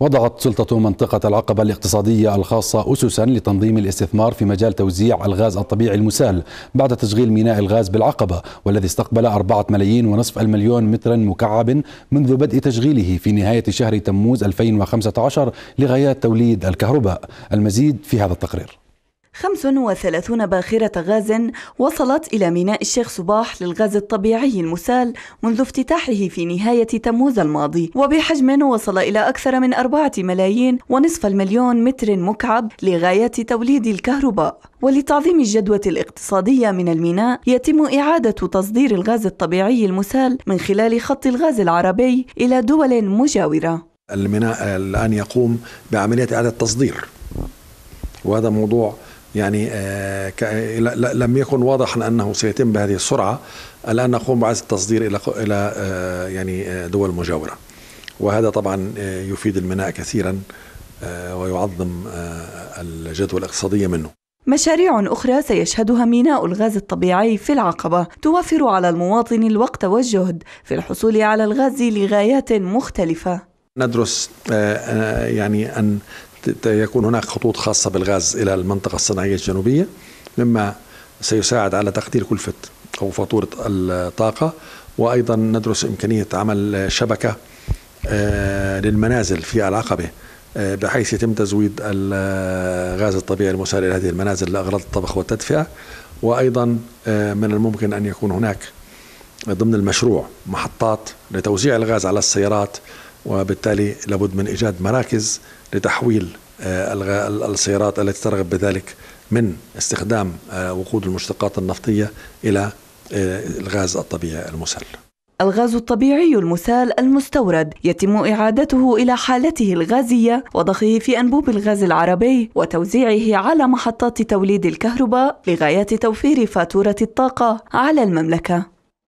وضعت سلطة منطقة العقبة الاقتصادية الخاصة أسسا لتنظيم الاستثمار في مجال توزيع الغاز الطبيعي المسال بعد تشغيل ميناء الغاز بالعقبة والذي استقبل أربعة ملايين ونصف المليون مترا مكعب منذ بدء تشغيله في نهاية شهر تموز 2015 لغايات توليد الكهرباء المزيد في هذا التقرير 35 باخرة غاز وصلت إلى ميناء الشيخ صباح للغاز الطبيعي المسال منذ افتتاحه في نهاية تموز الماضي وبحجم وصل إلى أكثر من أربعة ملايين ونصف المليون متر مكعب لغاية توليد الكهرباء ولتعظيم الجدوى الاقتصادية من الميناء يتم إعادة تصدير الغاز الطبيعي المسال من خلال خط الغاز العربي إلى دول مجاورة الميناء الآن يقوم بعملية إعادة تصدير وهذا موضوع يعني آه، لم يكن واضحا انه سيتم بهذه السرعه الان نقوم بعزل التصدير الى الى آه، يعني آه، دول مجاوره وهذا طبعا يفيد الميناء كثيرا ويعظم الجدوى الاقتصاديه منه مشاريع أخرى سيشهدها ميناء الغاز الطبيعي في العقبة توفر على المواطن الوقت والجهد في الحصول على الغاز لغايات مختلفة ندرس يعني أن يكون هناك خطوط خاصة بالغاز إلى المنطقة الصناعية الجنوبية مما سيساعد على تقليل كلفة أو فاتورة الطاقة وأيضا ندرس إمكانية عمل شبكة آه، للمنازل في العقبة آه، بحيث يتم تزويد الغاز الطبيعي المسال إلى هذه المنازل لأغراض الطبخ والتدفئة وأيضا آه، من الممكن أن يكون هناك ضمن المشروع محطات لتوزيع الغاز على السيارات وبالتالي لابد من إيجاد مراكز لتحويل آه، السيارات التي ترغب بذلك من استخدام آه، وقود المشتقات النفطية إلى آه، الغاز الطبيعي المسال. الغاز الطبيعي المسال المستورد يتم إعادته إلى حالته الغازية وضخه في أنبوب الغاز العربي وتوزيعه على محطات توليد الكهرباء لغاية توفير فاتورة الطاقة على المملكة